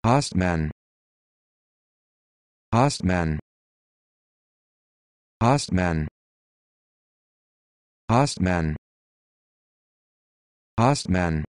Ostman Ostman Ostman Ostman Ostman